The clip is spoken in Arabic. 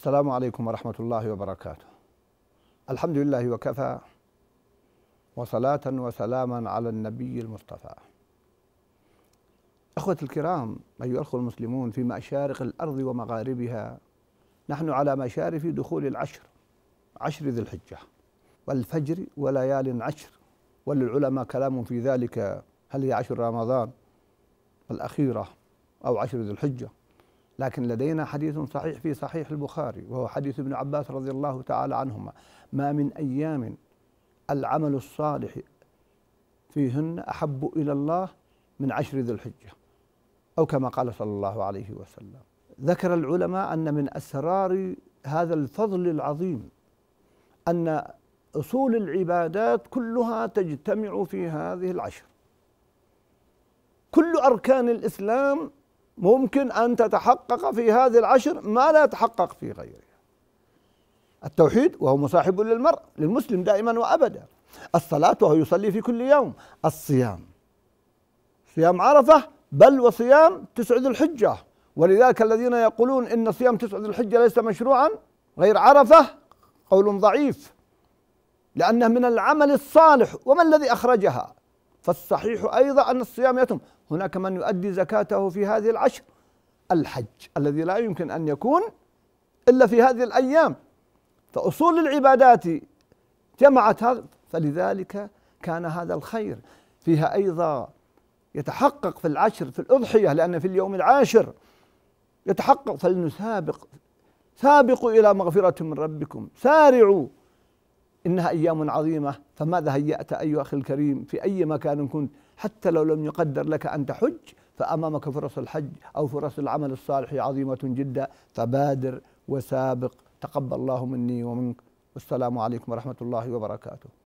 السلام عليكم ورحمة الله وبركاته الحمد لله وكفى وصلاة وسلاما على النبي المصطفى أخوة الكرام أيها الأخوة المسلمون في مشارق الأرض ومغاربها نحن على مشارف دخول العشر عشر ذي الحجة والفجر وليال عشر وللعلماء كلام في ذلك هل هي عشر رمضان الأخيرة أو عشر ذي الحجة لكن لدينا حديث صحيح في صحيح البخاري وهو حديث ابن عباس رضي الله تعالى عنهما ما من أيام العمل الصالح فيهن أحب إلى الله من عشر ذي الحجة أو كما قال صلى الله عليه وسلم ذكر العلماء أن من أسرار هذا الفضل العظيم أن أصول العبادات كلها تجتمع في هذه العشر كل أركان الإسلام ممكن أن تتحقق في هذه العشر ما لا يتحقق في غيرها التوحيد وهو مصاحب للمرء للمسلم دائما وأبدا الصلاة وهو يصلي في كل يوم الصيام صيام عرفة بل وصيام تسع ذي الحجة ولذلك الذين يقولون إن صيام تسع ذي الحجة ليس مشروعا غير عرفة قول ضعيف لأنه من العمل الصالح وما الذي أخرجها فالصحيح أيضا أن الصيام يتم هناك من يؤدي زكاته في هذه العشر الحج الذي لا يمكن أن يكون إلا في هذه الأيام فأصول العبادات جمعت هذا فلذلك كان هذا الخير فيها أيضا يتحقق في العشر في الأضحية لأن في اليوم العاشر يتحقق فلنسابق سابقوا إلى مغفرة من ربكم سارعوا إنها أيام عظيمة فماذا هيأت أيها أخي الكريم في أي مكان كنت حتى لو لم يقدر لك أن تحج فأمامك فرص الحج أو فرص العمل الصالح عظيمة جدا فبادر وسابق تقبل الله مني ومنك والسلام عليكم ورحمة الله وبركاته